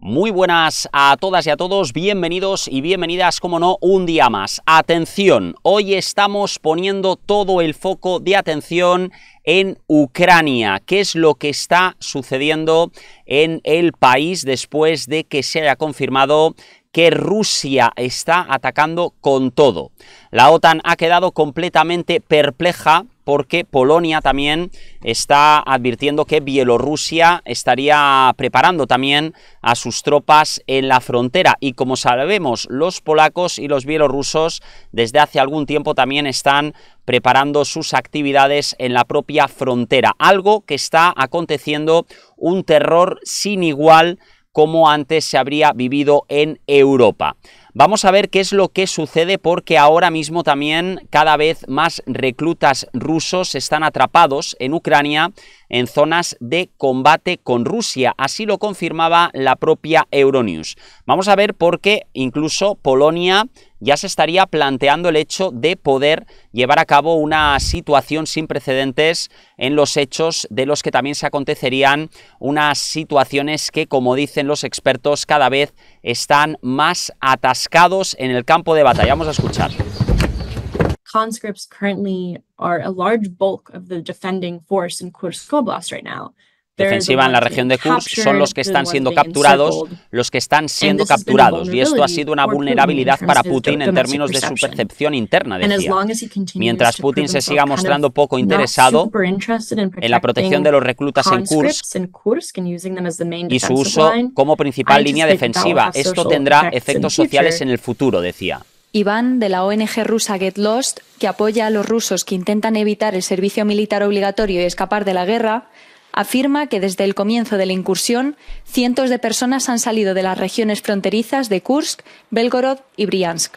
Muy buenas a todas y a todos, bienvenidos y bienvenidas, como no, un día más. Atención, hoy estamos poniendo todo el foco de atención en Ucrania, qué es lo que está sucediendo en el país después de que se haya confirmado que Rusia está atacando con todo. La OTAN ha quedado completamente perpleja porque Polonia también está advirtiendo que Bielorrusia estaría preparando también a sus tropas en la frontera. Y como sabemos, los polacos y los bielorrusos desde hace algún tiempo también están preparando sus actividades en la propia frontera, algo que está aconteciendo un terror sin igual como antes se habría vivido en Europa. Vamos a ver qué es lo que sucede porque ahora mismo también cada vez más reclutas rusos están atrapados en Ucrania en zonas de combate con Rusia. Así lo confirmaba la propia Euronews. Vamos a ver por qué incluso Polonia ya se estaría planteando el hecho de poder llevar a cabo una situación sin precedentes en los hechos de los que también se acontecerían unas situaciones que, como dicen los expertos, cada vez están más atascados en el campo de batalla. Vamos a escuchar. Conscripts currently are a large bulk of the defending force in Kursk Oblast right now defensiva en la región de Kursk son los que están siendo capturados, los que están siendo capturados. Y esto ha sido una vulnerabilidad para Putin en términos de su percepción interna, decía. Mientras Putin se siga mostrando poco interesado en la protección de los reclutas en Kursk y su uso como principal línea defensiva, esto tendrá efectos sociales en el futuro, decía. Iván, de la ONG rusa Get Lost, que apoya a los rusos que intentan evitar el servicio militar obligatorio y escapar de la guerra, afirma que desde el comienzo de la incursión, cientos de personas han salido de las regiones fronterizas de Kursk, Belgorod y Briansk.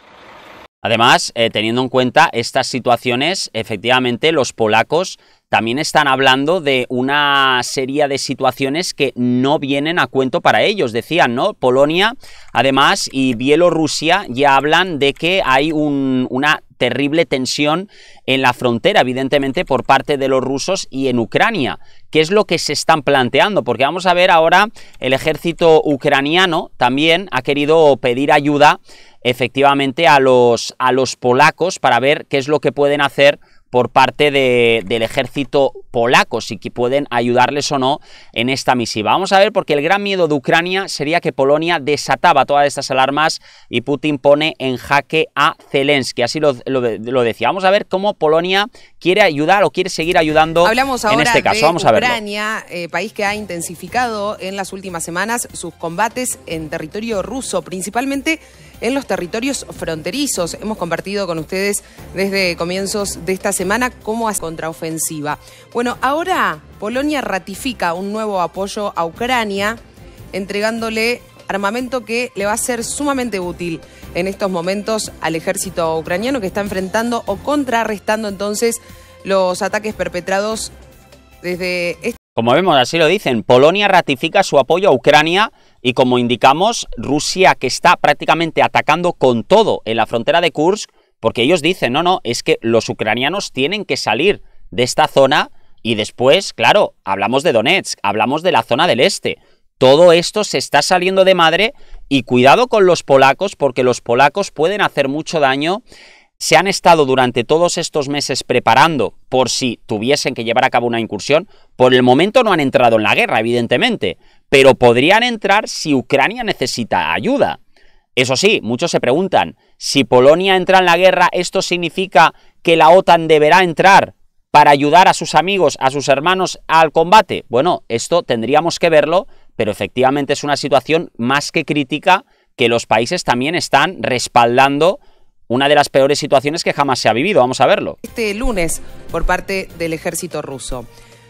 Además, eh, teniendo en cuenta estas situaciones, efectivamente los polacos también están hablando de una serie de situaciones que no vienen a cuento para ellos. Decían, ¿no? Polonia, además, y Bielorrusia ya hablan de que hay una terrible tensión en la frontera, evidentemente, por parte de los rusos y en Ucrania. ¿Qué es lo que se están planteando? Porque vamos a ver ahora, el ejército ucraniano también ha querido pedir ayuda efectivamente a los, a los polacos para ver qué es lo que pueden hacer por parte del ejército polaco, si pueden ayudarles o no en esta misiva. Vamos a ver, porque el gran miedo de Ucrania sería que Polonia desataba todas estas alarmas y Putin pone en jaque a Zelensky. Así lo, decía. Vamos a ver cómo Polonia quiere ayudar o quiere seguir ayudando en este caso. Vamos a ver. Ucrania, eh, país que ha intensificado en las últimas semanas sus combates en territorio ruso, principalmente en los territorios fronterizos. Hemos compartido con ustedes desde comienzos de esta semana cómo hace contraofensiva. Bueno, ahora Polonia ratifica un nuevo apoyo a Ucrania, entregándole armamento que le va a ser sumamente útil en estos momentos al ejército ucraniano que está enfrentando o contrarrestando entonces los ataques perpetrados desde este como vemos, así lo dicen, Polonia ratifica su apoyo a Ucrania y como indicamos, Rusia que está prácticamente atacando con todo en la frontera de Kursk, porque ellos dicen, no, no, es que los ucranianos tienen que salir de esta zona y después, claro, hablamos de Donetsk, hablamos de la zona del este. Todo esto se está saliendo de madre y cuidado con los polacos porque los polacos pueden hacer mucho daño se han estado durante todos estos meses preparando por si tuviesen que llevar a cabo una incursión. Por el momento no han entrado en la guerra, evidentemente, pero podrían entrar si Ucrania necesita ayuda. Eso sí, muchos se preguntan, si Polonia entra en la guerra, ¿esto significa que la OTAN deberá entrar para ayudar a sus amigos, a sus hermanos al combate? Bueno, esto tendríamos que verlo, pero efectivamente es una situación más que crítica que los países también están respaldando una de las peores situaciones que jamás se ha vivido. Vamos a verlo. Este lunes, por parte del ejército ruso.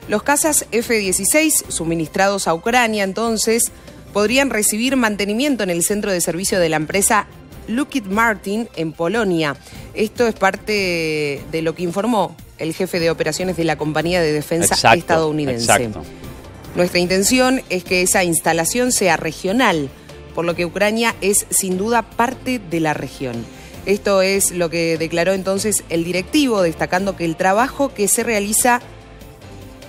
Los cazas F-16 suministrados a Ucrania entonces podrían recibir mantenimiento en el centro de servicio de la empresa Lockheed Martin en Polonia. Esto es parte de lo que informó el jefe de operaciones de la compañía de defensa estadounidense. Nuestra intención es que esa instalación sea regional, por lo que Ucrania es sin duda parte de la región. Esto es lo que declaró entonces el directivo, destacando que el trabajo que se realiza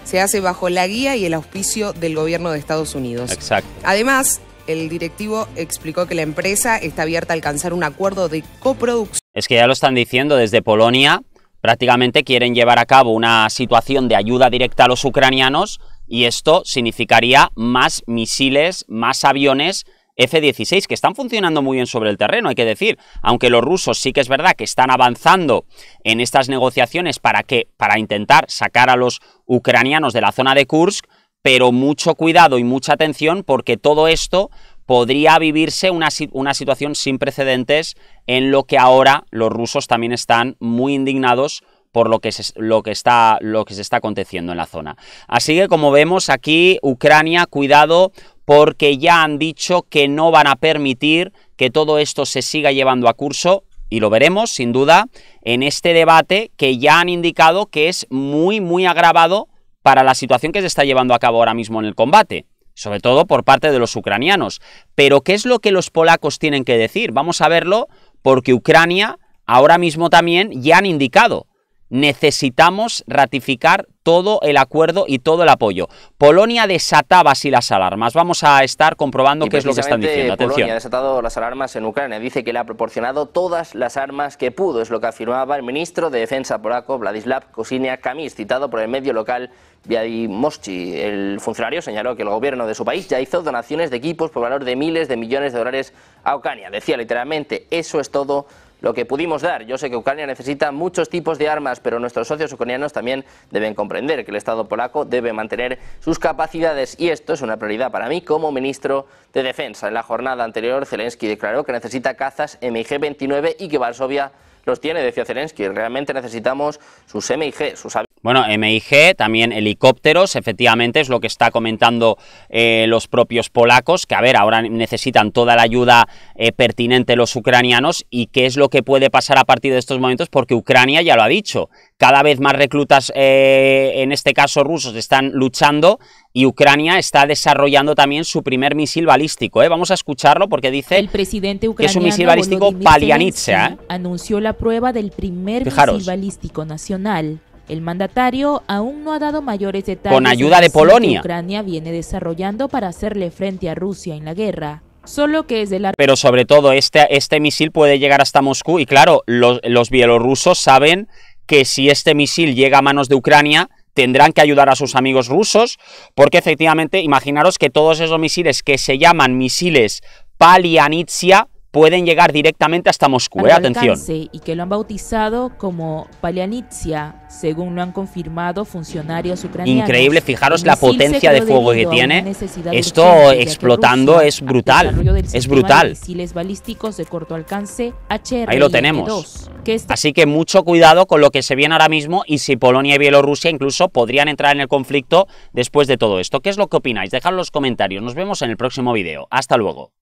se hace bajo la guía y el auspicio del gobierno de Estados Unidos. Exacto. Además, el directivo explicó que la empresa está abierta a alcanzar un acuerdo de coproducción. Es que ya lo están diciendo desde Polonia, prácticamente quieren llevar a cabo una situación de ayuda directa a los ucranianos y esto significaría más misiles, más aviones F-16, que están funcionando muy bien sobre el terreno, hay que decir, aunque los rusos sí que es verdad que están avanzando en estas negociaciones para, que, para intentar sacar a los ucranianos de la zona de Kursk, pero mucho cuidado y mucha atención porque todo esto podría vivirse una, situación sin precedentes en lo que ahora los rusos también están muy indignados por lo que, lo, que está, lo que se está aconteciendo en la zona. Así que como vemos aquí, Ucrania, cuidado, porque ya han dicho que no van a permitir que todo esto se siga llevando a curso y lo veremos sin duda en este debate que ya han indicado que es muy muy agravado para la situación que se está llevando a cabo ahora mismo en el combate, sobre todo por parte de los ucranianos. Pero ¿qué es lo que los polacos tienen que decir? Vamos a verlo porque Ucrania ahora mismo también ya han indicado necesitamos ratificar todo el acuerdo y todo el apoyo. Polonia desataba así las alarmas. Vamos a estar comprobando qué es lo que están diciendo. Polonia ha desatado las alarmas en Ucrania. Dice que le ha proporcionado todas las armas que pudo. Es lo que afirmaba el ministro de Defensa polaco, Vladislav Kosiniak Kamis, citado por el medio local Moschi. El funcionario señaló que el gobierno de su país ya hizo donaciones de equipos por valor de miles de millones de dólares a Ucrania. Decía literalmente, eso es todo lo que pudimos dar. Yo sé que Ucrania necesita muchos tipos de armas, pero nuestros socios ucranianos también deben comprender que el Estado polaco debe mantener sus capacidades y esto es una prioridad para mí como ministro de Defensa. En la jornada anterior, Zelensky declaró que necesita cazas MIG-29 y que Varsovia los tiene, decía Zelensky. Realmente necesitamos sus MIG, sus aviones. Bueno, MIG, también helicópteros, efectivamente es lo que está comentando eh, los propios polacos, que a ver, ahora necesitan toda la ayuda eh, pertinente los ucranianos y qué es lo que puede pasar a partir de estos momentos, porque Ucrania ya lo ha dicho, cada vez más reclutas, eh, en este caso rusos, están luchando y Ucrania está desarrollando también su primer misil balístico. Vamos a escucharlo porque dice que es un misil balístico Palianitsa. Anunció la prueba del primer misil balístico nacional el mandatario aún no ha dado mayores detalles. Con ayuda de Polonia. Que Ucrania viene desarrollando para hacerle frente a Rusia en la guerra. Solo que es de Pero sobre todo, este, este misil puede llegar hasta Moscú y claro, los, bielorrusos saben que si este misil llega a manos de Ucrania, tendrán que ayudar a sus amigos rusos, porque efectivamente, imaginaros que todos esos misiles que se llaman misiles palianitsia, pueden llegar directamente hasta Moscú, eh, atención. Y que lo han bautizado como Palianitsia, según lo han confirmado funcionarios ucranianos. Increíble, fijaros la potencia de fuego que tiene. Esto explotando es brutal, es brutal. balísticos de corto alcance Ahí lo tenemos. Este Así que mucho cuidado con lo que se viene ahora mismo y si Polonia y Bielorrusia incluso podrían entrar en el conflicto después de todo esto. ¿Qué es lo que opináis? Dejad los comentarios. Nos vemos en el próximo vídeo. Hasta luego.